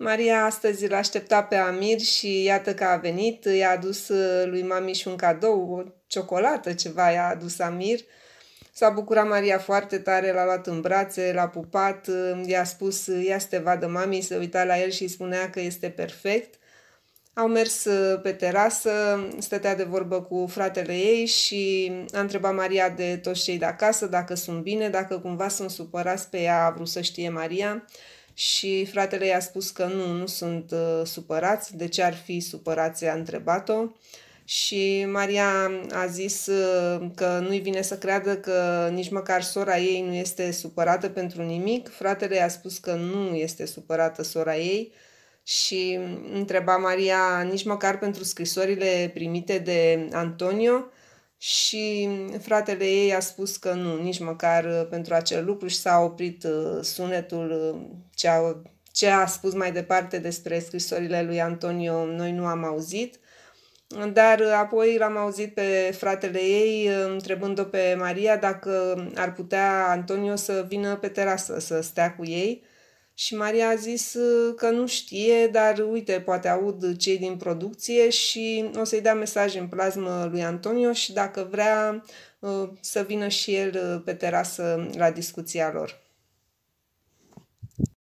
Maria astăzi îl aștepta pe Amir și iată că a venit, i-a adus uh, lui mami și un cadou, o ciocolată, ceva i-a adus Amir. S-a bucurat Maria foarte tare, l-a luat în brațe, l-a pupat, uh, i-a spus, uh, ia să te vadă mami, se uita la el și îi spunea că este perfect. Au mers pe terasă, stătea de vorbă cu fratele ei și a întrebat Maria de toți cei de acasă dacă sunt bine, dacă cumva sunt supărați pe ea, a vrut să știe Maria și fratele i-a spus că nu, nu sunt uh, supărați, de ce ar fi supărați, a întrebat-o. Și Maria a zis uh, că nu-i vine să creadă că nici măcar sora ei nu este supărată pentru nimic. Fratele i-a spus că nu este supărată sora ei și întreba Maria nici măcar pentru scrisorile primite de Antonio, uh, și fratele ei a spus că nu, nici măcar uh, pentru acel lucru și s-a oprit uh, sunetul uh, ce a, ce a spus mai departe despre scrisorile lui Antonio, noi nu am auzit. Dar apoi l-am auzit pe fratele ei întrebând-o pe Maria dacă ar putea Antonio să vină pe terasă să stea cu ei și Maria a zis ă, că nu știe, dar uite, poate aud cei din producție și o să-i dea mesaj în plasmă lui Antonio și dacă vrea ă, să vină și el ă, pe terasă la discuția lor.